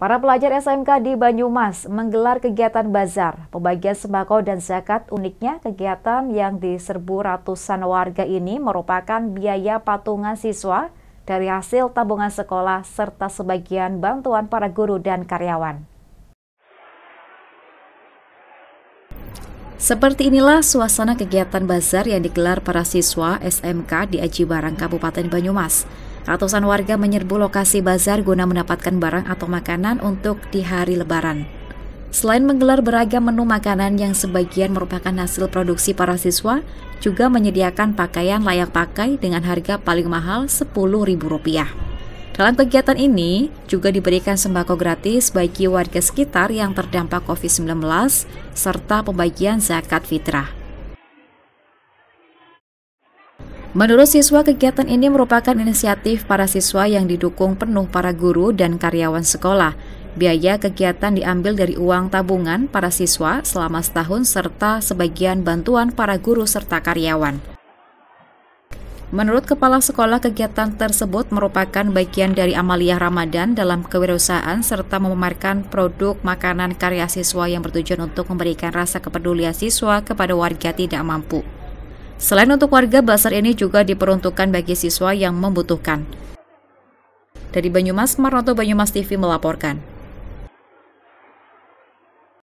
Para pelajar SMK di Banyumas menggelar kegiatan bazar, pembagian sembako dan zakat. Uniknya, kegiatan yang diserbu ratusan warga ini merupakan biaya patungan siswa dari hasil tabungan sekolah serta sebagian bantuan para guru dan karyawan. Seperti inilah suasana kegiatan bazar yang digelar para siswa SMK di Aji Barang Kabupaten Banyumas. Ratusan warga menyerbu lokasi bazar guna mendapatkan barang atau makanan untuk di hari lebaran. Selain menggelar beragam menu makanan yang sebagian merupakan hasil produksi para siswa, juga menyediakan pakaian layak pakai dengan harga paling mahal Rp10.000. Dalam kegiatan ini juga diberikan sembako gratis bagi warga sekitar yang terdampak COVID-19 serta pembagian zakat fitrah. Menurut siswa, kegiatan ini merupakan inisiatif para siswa yang didukung penuh para guru dan karyawan sekolah. Biaya kegiatan diambil dari uang tabungan para siswa selama setahun serta sebagian bantuan para guru serta karyawan. Menurut kepala sekolah, kegiatan tersebut merupakan bagian dari amaliah Ramadan dalam kewirausahaan serta memamerkan produk makanan karya siswa yang bertujuan untuk memberikan rasa kepedulian siswa kepada warga tidak mampu. Selain untuk warga, bazar ini juga diperuntukkan bagi siswa yang membutuhkan. Dari Banyumas, Marnoto Banyumas TV melaporkan.